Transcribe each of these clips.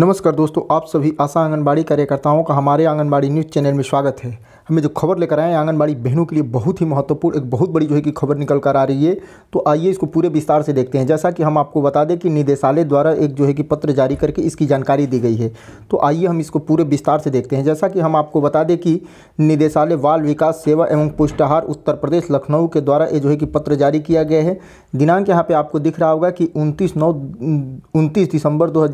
नमस्कार दोस्तों आप सभी आशा आंगनबाड़ी कार्यकर्ताओं का हमारे आंगनबाड़ी न्यूज़ चैनल में स्वागत है हमें जो खबर लेकर आए हैं आंगनबाड़ी बहनों के लिए बहुत ही महत्वपूर्ण एक बहुत बड़ी जो है कि खबर निकल कर आ रही है तो आइए इसको पूरे विस्तार से देखते हैं जैसा कि हम आपको बता दें कि निदेशालय द्वारा एक जो है कि पत्र जारी करके इसकी जानकारी दी गई है तो आइए हम इसको पूरे विस्तार से देखते हैं जैसा कि हम आपको बता दें कि निदेशालय बाल विकास सेवा एवं पुष्टाहार उत्तर प्रदेश लखनऊ के द्वारा ये जो है कि पत्र जारी किया गया है दिनांक यहाँ पर आपको दिख रहा होगा कि उनतीस नौ उनतीस दिसंबर दो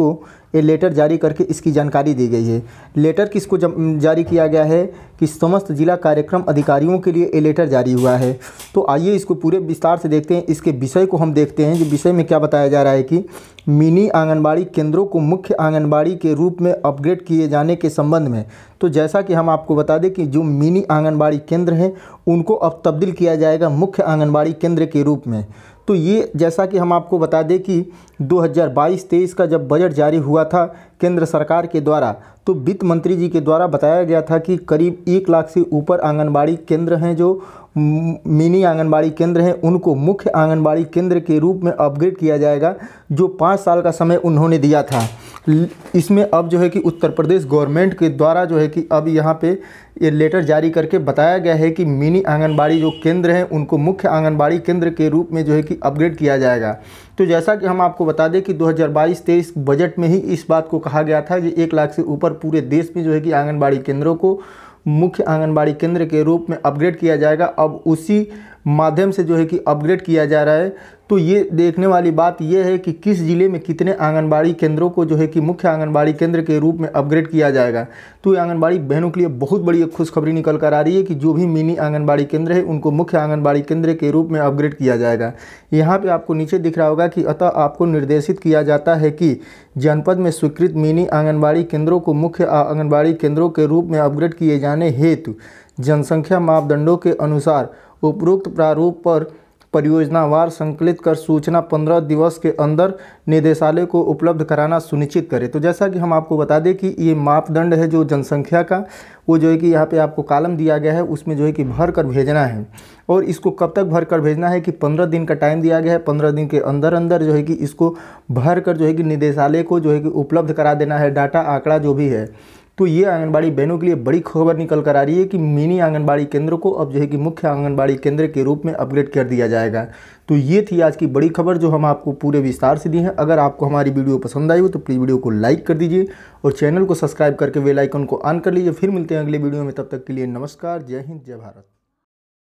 को ये लेटर जारी करके इसकी जानकारी दी गई है लेटर किसको जारी किया गया है कि समस्त जिला कार्यक्रम अधिकारियों के लिए ये लेटर जारी हुआ है तो आइए इसको पूरे विस्तार से देखते हैं इसके विषय को हम देखते हैं जो विषय में क्या बताया जा रहा है कि मिनी आंगनबाड़ी केंद्रों को मुख्य आंगनबाड़ी के रूप में अपग्रेड किए जाने के संबंध में तो जैसा कि हम आपको बता दें कि जो मिनी आंगनबाड़ी केंद्र हैं उनको अब तब्दील किया जाएगा मुख्य आंगनबाड़ी केंद्र के रूप में तो ये जैसा कि हम आपको बता दें कि 2022-23 का जब बजट जारी हुआ था केंद्र सरकार के द्वारा तो वित्त मंत्री जी के द्वारा बताया गया था कि करीब एक लाख से ऊपर आंगनबाड़ी केंद्र हैं जो मिनी आंगनबाड़ी केंद्र हैं उनको मुख्य आंगनबाड़ी केंद्र के रूप में अपग्रेड किया जाएगा जो पाँच साल का समय उन्होंने दिया था इसमें अब जो है कि उत्तर प्रदेश गवर्नमेंट के द्वारा जो है कि अब यहाँ पे ये लेटर जारी करके बताया गया है कि मिनी आंगनबाड़ी जो केंद्र हैं उनको मुख्य आंगनबाड़ी केंद्र के रूप में जो है कि अपग्रेड किया जाएगा तो जैसा कि हम आपको बता दें कि 2022-23 बजट में ही इस बात को कहा गया था कि एक लाख से ऊपर पूरे देश में जो है कि आंगनबाड़ी केंद्रों को मुख्य आंगनबाड़ी केंद्र के रूप में अपग्रेड किया जाएगा अब उसी माध्यम से जो है कि अपग्रेड किया जा रहा है तो ये देखने वाली बात यह है कि किस ज़िले में कितने आंगनबाड़ी केंद्रों को जो है कि मुख्य आंगनबाड़ी केंद्र के रूप में अपग्रेड किया जाएगा तो ये आंगनबाड़ी बहनों के लिए बहुत बड़ी एक खुशखबरी निकल कर आ रही है कि जो भी मिनी आंगनबाड़ी केंद्र है उनको मुख्य आंगनबाड़ी केंद्र के रूप में अपग्रेड किया जाएगा यहाँ पर आपको नीचे दिख रहा होगा कि अतः आपको निर्देशित किया जाता है कि जनपद में स्वीकृत मिनी आंगनबाड़ी केंद्रों को मुख्य आंगनबाड़ी केंद्रों के रूप में अपग्रेड किए जाने हेतु जनसंख्या मापदंडों के अनुसार उपरोक्त प्रारूप पर परियोजनावार संकलित कर सूचना पंद्रह दिवस के अंदर निदेशालय को उपलब्ध कराना सुनिश्चित करें तो जैसा कि हम आपको बता दें कि ये मापदंड है जो जनसंख्या का वो जो है कि यहाँ पे आपको कालम दिया गया है उसमें जो है कि भर कर भेजना है और इसको कब तक भर कर भेजना है कि पंद्रह दिन का टाइम दिया गया है पंद्रह दिन के अंदर अंदर जो है कि इसको भर कर जो है कि निदेशालय को जो है कि उपलब्ध करा देना है डाटा आंकड़ा जो भी है तो ये आंगनबाड़ी बहनों के लिए बड़ी खबर निकल कर आ रही है कि मिनी आंगनबाड़ी केंद्र को अब जो है कि मुख्य आंगनबाड़ी केंद्र के रूप में अपग्रेड कर दिया जाएगा तो ये थी आज की बड़ी खबर जो हम आपको पूरे विस्तार से दी है अगर आपको हमारी वीडियो पसंद आई हो तो प्लीज़ वीडियो को लाइक कर दीजिए और चैनल को सब्सक्राइब करके वेलाइकन को ऑन कर लीजिए फिर मिलते हैं अगले वीडियो में तब तक के लिए नमस्कार जय हिंद जय भारत